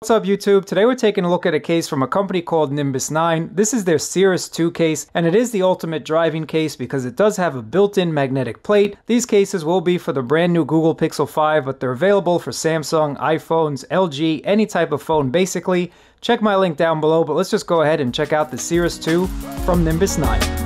What's up YouTube? Today we're taking a look at a case from a company called Nimbus 9. This is their Cirrus 2 case and it is the ultimate driving case because it does have a built-in magnetic plate. These cases will be for the brand new Google Pixel 5 but they're available for Samsung, iPhones, LG, any type of phone basically. Check my link down below but let's just go ahead and check out the Cirrus 2 from Nimbus 9.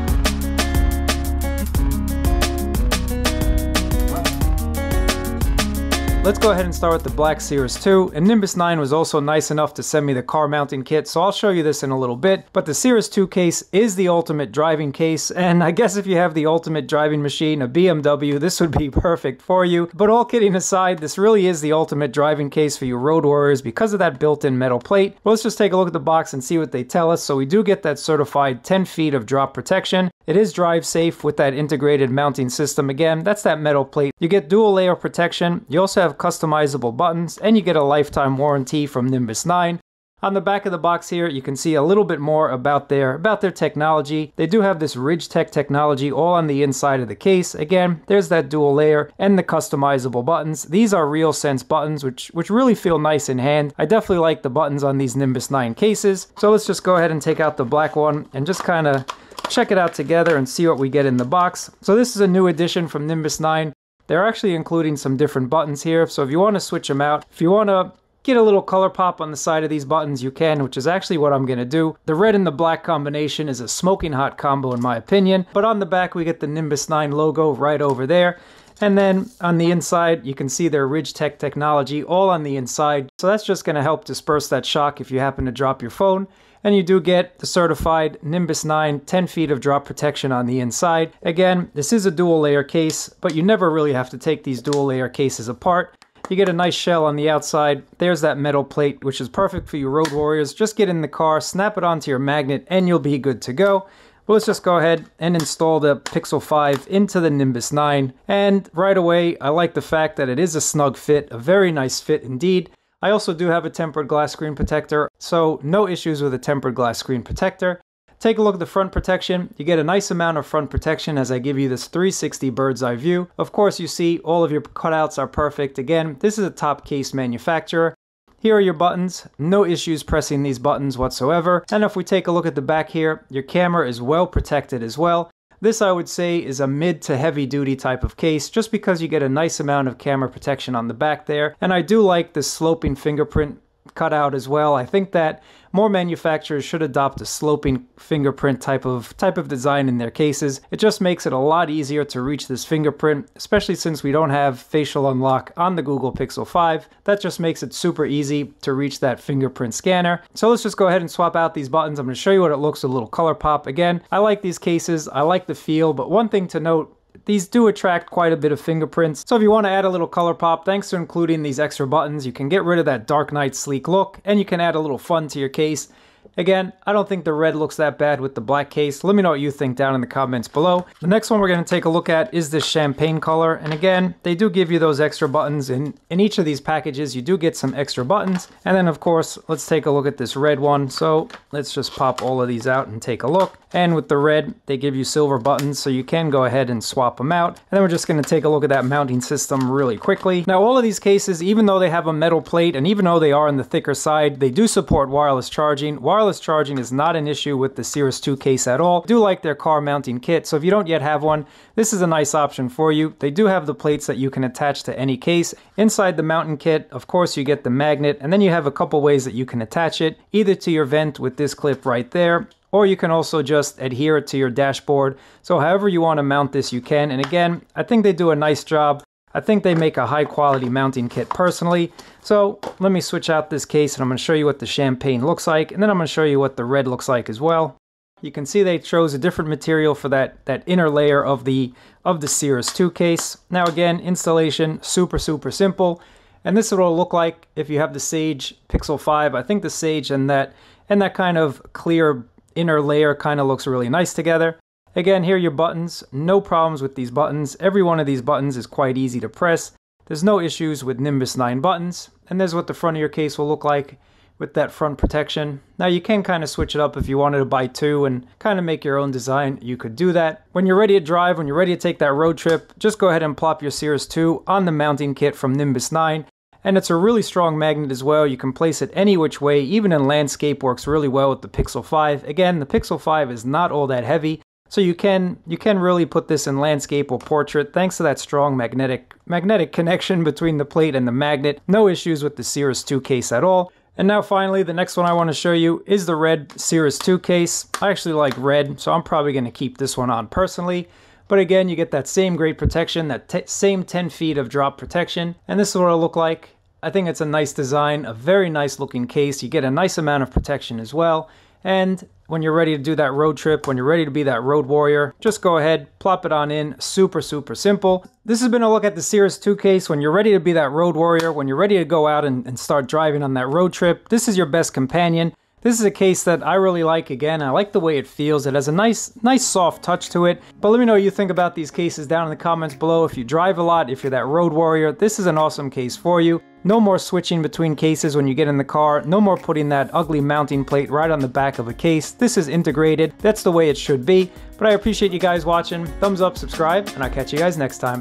Let's go ahead and start with the Black Series 2, and Nimbus 9 was also nice enough to send me the car mounting kit, so I'll show you this in a little bit, but the Series 2 case is the ultimate driving case, and I guess if you have the ultimate driving machine, a BMW, this would be perfect for you. But all kidding aside, this really is the ultimate driving case for you road warriors because of that built-in metal plate. Well, let's just take a look at the box and see what they tell us. So we do get that certified 10 feet of drop protection, it is drive safe with that integrated mounting system again, that's that metal plate. You get dual layer protection, you also have customizable buttons, and you get a lifetime warranty from Nimbus 9. On the back of the box here, you can see a little bit more about their about their technology. They do have this Ridge Tech technology all on the inside of the case. Again, there's that dual layer and the customizable buttons. These are real sense buttons, which which really feel nice in hand. I definitely like the buttons on these Nimbus 9 cases. So let's just go ahead and take out the black one and just kind of check it out together and see what we get in the box. So this is a new addition from Nimbus 9. They're actually including some different buttons here, so if you want to switch them out, if you want to get a little color pop on the side of these buttons, you can, which is actually what I'm going to do. The red and the black combination is a smoking hot combo in my opinion, but on the back we get the Nimbus 9 logo right over there. And then on the inside, you can see their Ridge Tech technology all on the inside. So that's just gonna help disperse that shock if you happen to drop your phone and you do get the certified Nimbus 9 10 feet of drop protection on the inside. Again, this is a dual layer case, but you never really have to take these dual layer cases apart. You get a nice shell on the outside. There's that metal plate, which is perfect for you road warriors. Just get in the car, snap it onto your magnet, and you'll be good to go. let's just go ahead and install the Pixel 5 into the Nimbus 9. And right away, I like the fact that it is a snug fit, a very nice fit indeed. I also do have a tempered glass screen protector, so no issues with a tempered glass screen protector. Take a look at the front protection. You get a nice amount of front protection as I give you this 360 bird's eye view. Of course, you see all of your cutouts are perfect. Again, this is a top case manufacturer. Here are your buttons, no issues pressing these buttons whatsoever. And if we take a look at the back here, your camera is well protected as well. This, I would say, is a mid to heavy duty type of case just because you get a nice amount of camera protection on the back there, and I do like the sloping fingerprint cut out as well. I think that more manufacturers should adopt a sloping fingerprint type of type of design in their cases. It just makes it a lot easier to reach this fingerprint, especially since we don't have facial unlock on the Google Pixel 5. That just makes it super easy to reach that fingerprint scanner. So let's just go ahead and swap out these buttons. I'm going to show you what it looks a little color pop. Again, I like these cases. I like the feel, but one thing to note these do attract quite a bit of fingerprints, so if you want to add a little color pop, thanks to including these extra buttons, you can get rid of that Dark Knight sleek look, and you can add a little fun to your case. Again, I don't think the red looks that bad with the black case. Let me know what you think down in the comments below. The next one we're going to take a look at is this champagne color. And again, they do give you those extra buttons. In, in each of these packages, you do get some extra buttons. And then, of course, let's take a look at this red one. So let's just pop all of these out and take a look. And with the red, they give you silver buttons, so you can go ahead and swap them out. And then we're just going to take a look at that mounting system really quickly. Now, all of these cases, even though they have a metal plate and even though they are on the thicker side, they do support wireless charging wireless charging is not an issue with the Cirrus 2 case at all. I do like their car mounting kit, so if you don't yet have one, this is a nice option for you. They do have the plates that you can attach to any case. Inside the mounting kit, of course, you get the magnet, and then you have a couple ways that you can attach it, either to your vent with this clip right there, or you can also just adhere it to your dashboard. So however you want to mount this, you can. And again, I think they do a nice job I think they make a high quality mounting kit personally. So let me switch out this case and I'm going to show you what the champagne looks like and then I'm going to show you what the red looks like as well. You can see they chose a different material for that, that inner layer of the, of the Cirrus 2 case. Now again, installation, super, super simple. And this is what it'll look like if you have the Sage Pixel 5. I think the Sage and that, and that kind of clear inner layer kind of looks really nice together. Again, here are your buttons. No problems with these buttons. Every one of these buttons is quite easy to press. There's no issues with Nimbus 9 buttons. And there's what the front of your case will look like with that front protection. Now you can kind of switch it up if you wanted to buy two and kind of make your own design, you could do that. When you're ready to drive, when you're ready to take that road trip, just go ahead and plop your Sears 2 on the mounting kit from Nimbus 9. And it's a really strong magnet as well. You can place it any which way, even in landscape works really well with the Pixel 5. Again, the Pixel 5 is not all that heavy. So you can you can really put this in landscape or portrait thanks to that strong magnetic magnetic connection between the plate and the magnet. No issues with the Cirrus 2 case at all. And now finally, the next one I want to show you is the red Cirrus 2 case. I actually like red, so I'm probably going to keep this one on personally. But again, you get that same great protection, that same 10 feet of drop protection. And this is what it'll look like. I think it's a nice design, a very nice looking case. You get a nice amount of protection as well. And when you're ready to do that road trip, when you're ready to be that road warrior, just go ahead, plop it on in. Super, super simple. This has been a look at the Sears 2 case. When you're ready to be that road warrior, when you're ready to go out and, and start driving on that road trip, this is your best companion. This is a case that I really like again. I like the way it feels. It has a nice, nice soft touch to it. But let me know what you think about these cases down in the comments below. If you drive a lot, if you're that road warrior, this is an awesome case for you. No more switching between cases when you get in the car. No more putting that ugly mounting plate right on the back of a case. This is integrated. That's the way it should be. But I appreciate you guys watching. Thumbs up, subscribe, and I'll catch you guys next time.